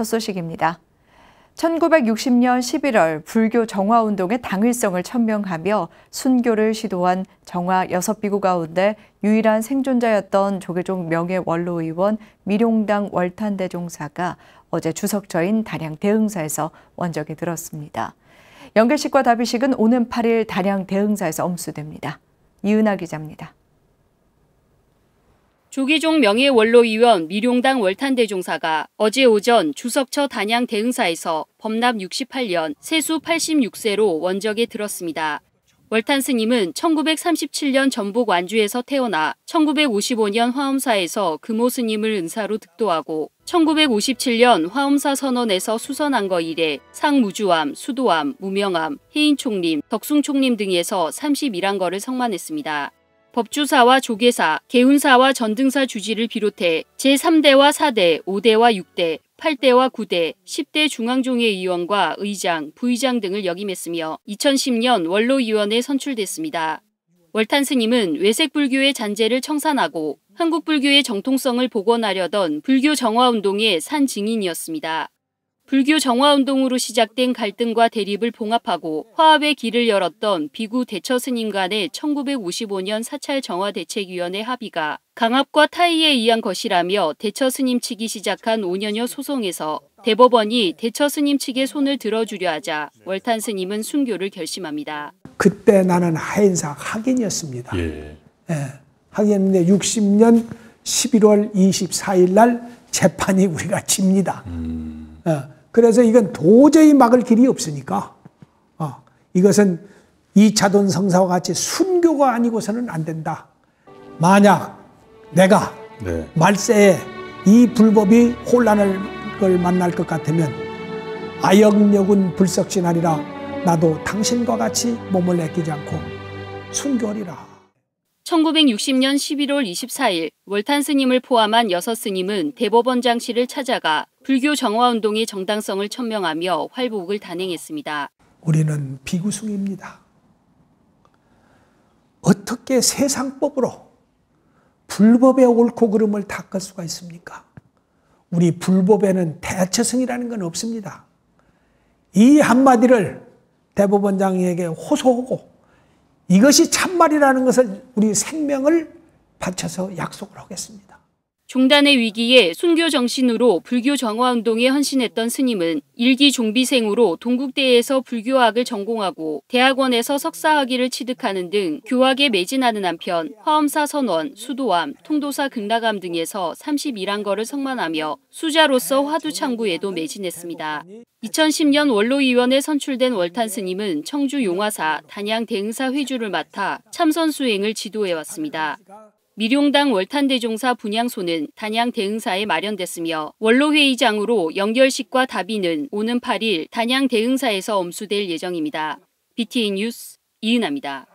첫 소식입니다. 1960년 11월 불교 정화운동의 당위성을 천명하며 순교를 시도한 정화 6비구 가운데 유일한 생존자였던 조계종 명예원로 의원 미룡당 월탄대 종사가 어제 주석처인 단양 대흥사에서 원적이 들었습니다. 연결식과 답의식은 오는 8일 단양 대흥사에서 엄수됩니다. 이은하 기자입니다. 조기종 명예원로위원 미룡당 월탄대종사가 어제 오전 주석처 단양 대응사에서 범납 68년 세수 86세로 원적에 들었습니다. 월탄 스님은 1937년 전북 완주에서 태어나 1955년 화엄사에서 금호 스님을 은사로 득도하고 1957년 화엄사 선언에서 수선한 거 이래 상무주암, 수도암, 무명암, 해인총림, 덕숭총림 등에서 31한 거를 성만했습니다. 법주사와 조계사, 개운사와 전등사 주지를 비롯해 제3대와 4대, 5대와 6대, 8대와 9대, 10대 중앙종회 의원과 의장, 부의장 등을 역임했으며 2010년 원로위원에 선출됐습니다. 월탄 스님은 외색불교의 잔재를 청산하고 한국불교의 정통성을 복원하려던 불교 정화운동의 산증인이었습니다. 불교 정화운동으로 시작된 갈등과 대립을 봉합하고 화합의 길을 열었던 비구 대처 스님 간의 1955년 사찰 정화 대책위원회 합의가 강압과 타의에 의한 것이라며 대처 스님 측이 시작한 5년여 소송에서 대법원이 대처 스님 측의 손을 들어주려 하자 월탄 스님은 순교를 결심합니다. 그때 나는 하인사 학인이었습니다. 예. 예. 학인인데 60년 11월 24일 날 재판이 우리가 집니다. 음. 예. 그래서 이건 도저히 막을 길이 없으니까 어, 이것은 이차돈 성사와 같이 순교가 아니고서는 안 된다. 만약 내가 네. 말세에 이 불법이 혼란을 걸 만날 것 같으면 아역력은 불석신하리라 나도 당신과 같이 몸을 내끼지 않고 순교하리라. 1960년 11월 24일 월탄 스님을 포함한 여섯 스님은 대법원 장실을 찾아가 불교 정화운동이 정당성을 천명하며 활복을 단행했습니다. 우리는 비구숭입니다. 어떻게 세상법으로 불법의 옳고 그름을 닦을 수가 있습니까? 우리 불법에는 대체성이라는 건 없습니다. 이 한마디를 대법원장에게 호소하고 이것이 참말이라는 것을 우리 생명을 바쳐서 약속을 하겠습니다. 종단의 위기에 순교 정신으로 불교 정화 운동에 헌신했던 스님은 일기 종비생으로 동국대에서 불교학을 전공하고 대학원에서 석사학위를 취득하는 등 교학에 매진하는 한편 화엄사 선원, 수도암, 통도사 극락암 등에서 31한거를 성만하며 수자로서 화두창구에도 매진했습니다. 2010년 원로위원회 선출된 월탄 스님은 청주 용화사 단양 대응사 회주를 맡아 참선 수행을 지도해왔습니다. 미룡당 월탄대종사 분향소는 단양 대응사에 마련됐으며 원로회의장으로 연결식과답비는 오는 8일 단양 대응사에서 엄수될 예정입니다. BTN 뉴스 이은아입니다.